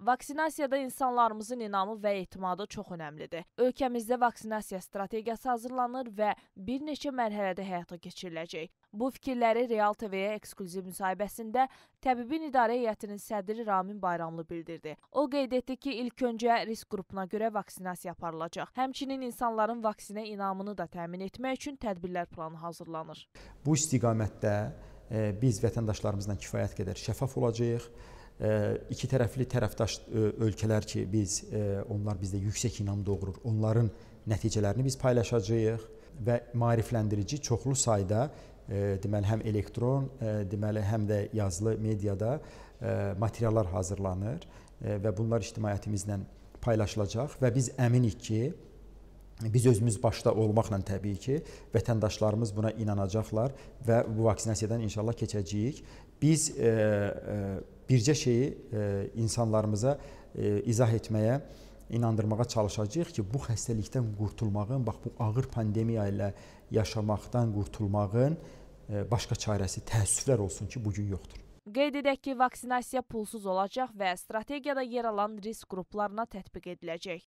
Vaksinasiyada insanlarımızın inamı və etimadı çox önəmlidir. Ölkəmizdə vaksinasiya strategiyası hazırlanır və bir neçə mərhələdə həyata keçiriləcək. Bu fikirləri Real TV-yə eksklüziv müsahibəsində Təbibin İdarə Heyətinin sədri Ramin Bayramlı bildirdi. O qeyd etdi ki, ilk öncə risk qrupuna görə vaksinasiya aparılacaq. Həmçinin insanların vaksinə inamını da təmin etmək üçün tədbirlər planı hazırlanır. Bu istiqamətdə e, biz vətəndaşlarımızdan kifayət qədər şəffaf olacağıq iki tərəfli tərəfdaş e, ölkələr ki, biz e, onlar bizdə yüksək inam doğurur. Onların nəticələrini biz paylaşacağıq və maarifləndirici çoxlu sayda e, deməli həm elektron, deməli həm də yazılı mediada materiallar hazırlanır və bunlar ictimaiyyətimizlə paylaşılacaq və biz əminik ki, biz özümüz başda olmaqla təbii ki, vətəndaşlarımız buna inanacaqlar və bu vaksinasiyadan inşallah keçəcəyik. Biz e, e, bircə şeyi e, insanlarımıza e, izah etməyə, inandırmağa çalışacağıq ki, bu xəstəlikdən qurtulmağın, bax bu ağır pandemiya ilə yaşamaqdan qurtulmağın e, başqa çarəsi təəssüflər olsun ki, bu gün yoxdur. Qeyd edək ki, vaksinasiya pulsuz olacaq və strategiyada yer alan risk qruplarına tətbiq ediləcək.